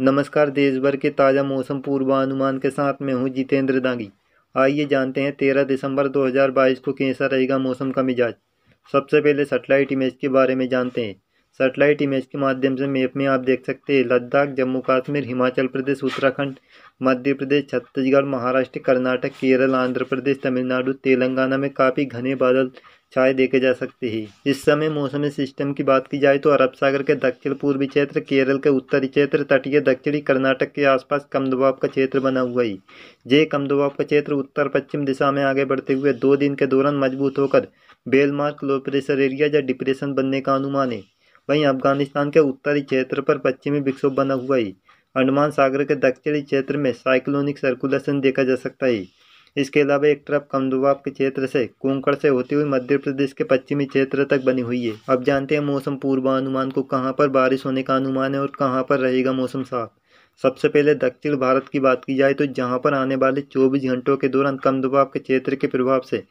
नमस्कार देश भर के ताज़ा मौसम पूर्वानुमान के साथ मैं हूं जितेंद्र दांगी आइए जानते हैं तेरह दिसंबर 2022 को कैसा रहेगा मौसम का मिजाज सबसे पहले सेटेलाइट इमेज के बारे में जानते हैं सेटेलाइट इमेज के माध्यम से मैप में आप देख सकते हैं लद्दाख जम्मू कश्मीर हिमाचल प्रदेश उत्तराखंड मध्य प्रदेश छत्तीसगढ़ महाराष्ट्र कर्नाटक केरल आंध्र प्रदेश तमिलनाडु तेलंगाना में काफ़ी घने बादल छाए देखे जा सकते हैं इस समय मौसमी सिस्टम की बात की जाए तो अरब सागर के दक्षिण पूर्वी क्षेत्र केरल के उत्तरी क्षेत्र तटीय दक्षिणी कर्नाटक के आसपास कम दबाव का क्षेत्र बना हुआ है ये कम दबाव का क्षेत्र उत्तर पश्चिम दिशा में आगे बढ़ते हुए दो दिन के दौरान मजबूत होकर बेलमार्क लो प्रेशर एरिया या डिप्रेशन बनने का अनुमान है वहीं अफगानिस्तान के उत्तरी क्षेत्र पर पश्चिमी विक्षोभ बना हुआ है अंडमान सागर के दक्षिणी क्षेत्र में साइक्लोनिक सर्कुलेशन देखा जा सकता है इसके अलावा एक तरफ कमदुबाब के क्षेत्र से कोंकड़ से होती हुई मध्य प्रदेश के पश्चिमी क्षेत्र तक बनी हुई है अब जानते हैं मौसम पूर्वानुमान को कहाँ पर बारिश होने का अनुमान है और कहाँ पर रहेगा मौसम साफ सबसे पहले दक्षिण भारत की बात की जाए तो जहाँ पर आने वाले चौबीस घंटों के दौरान कम दबाव के क्षेत्र के प्रभाव से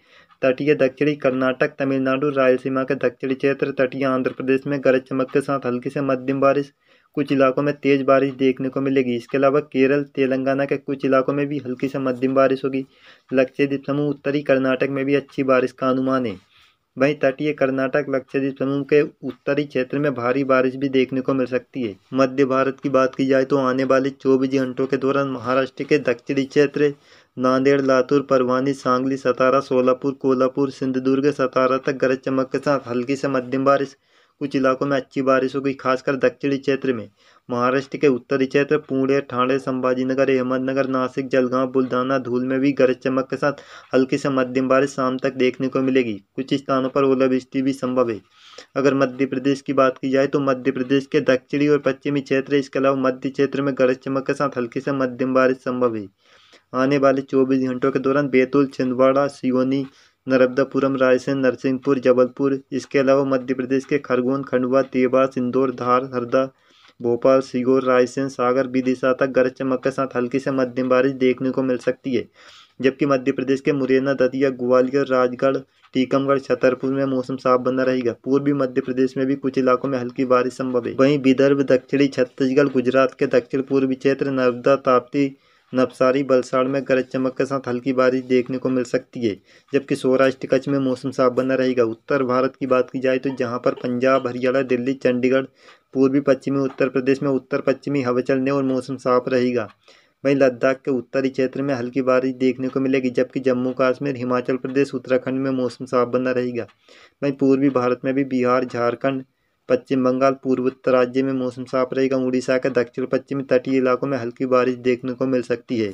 तटीय दक्षिणी कर्नाटक तमिलनाडु रायलसीमा के दक्षिणी क्षेत्र तटीय आंध्र प्रदेश में गरज चमक के साथ हल्की से मध्यम बारिश कुछ इलाकों में तेज़ बारिश देखने को मिलेगी इसके अलावा केरल तेलंगाना के कुछ इलाकों में भी हल्की से मध्यम बारिश होगी लक्षद्वीप समूह उत्तरी कर्नाटक में भी अच्छी बारिश का अनुमान है वहीं तटीय कर्नाटक लक्षद्वीप समूह के उत्तरी क्षेत्र में भारी बारिश भी देखने को मिल सकती है मध्य भारत की बात की जाए तो आने वाले चौबीस घंटों के दौरान महाराष्ट्र के दक्षिणी क्षेत्र नांदेड़ लातूर परवानी सांगली सतारा सोलापुर कोल्हापुर सिंधुदुर्ग सतारा तक गरज चमक के साथ हल्की से मध्यम बारिश कुछ इलाकों में अच्छी बारिश होगी खासकर दक्षिणी क्षेत्र में महाराष्ट्र के उत्तरी क्षेत्र पुणे ठाणे संभाजीनगर अहमदनगर नासिक जलगांव बुल्धाना धूल में भी गरज चमक के साथ हल्की से मध्यम बारिश शाम तक देखने को मिलेगी कुछ स्थानों पर ओलावृष्टि भी संभव है अगर मध्य प्रदेश की बात की जाए तो मध्य प्रदेश के दक्षिणी और पश्चिमी क्षेत्र इसके अलावा मध्य क्षेत्र में गरज चमक के साथ हल्की से मध्यम बारिश संभव है आने वाले चौबीस घंटों के दौरान बैतूल छिंदवाड़ा सिवनी नर्मदापुरम रायसेन नरसिंहपुर जबलपुर इसके अलावा मध्य प्रदेश के खरगोन खंडवा देवास इंदौर धार हरदा भोपाल सीहोर रायसेन सागर विदिशा तक गरज चमक के साथ हल्की से मध्यम बारिश देखने को मिल सकती है जबकि मध्य प्रदेश के मुरैना दतिया ग्वालियर राजगढ़ टीकमगढ़ छतरपुर में मौसम साफ बना रहेगा पूर्वी मध्य प्रदेश में भी कुछ इलाकों में हल्की बारिश संभव है वहीं विदर्भ दक्षिणी छत्तीसगढ़ गुजरात के दक्षिण पूर्वी क्षेत्र नर्मदा ताप्ती नवसारी बलसाड़ में गरज चमक के साथ हल्की बारिश देखने को मिल सकती है जबकि सौराष्ट्र कच्छ में मौसम साफ बना रहेगा उत्तर भारत की बात की जाए तो जहाँ पर पंजाब हरियाणा दिल्ली चंडीगढ़ पूर्वी पश्चिमी उत्तर प्रदेश में उत्तर पश्चिमी हवा चलने और मौसम साफ रहेगा वहीं लद्दाख के उत्तरी क्षेत्र में हल्की बारिश देखने को मिलेगी जबकि जम्मू कश्मीर हिमाचल प्रदेश उत्तराखंड में मौसम साफ बना रहेगा वहीं पूर्वी भारत में भी बिहार झारखंड पश्चिम बंगाल पूर्वोत्तर राज्य में मौसम साफ रहेगा उड़ीसा के दक्षिण पश्चिमी तटीय इलाकों में हल्की बारिश देखने को मिल सकती है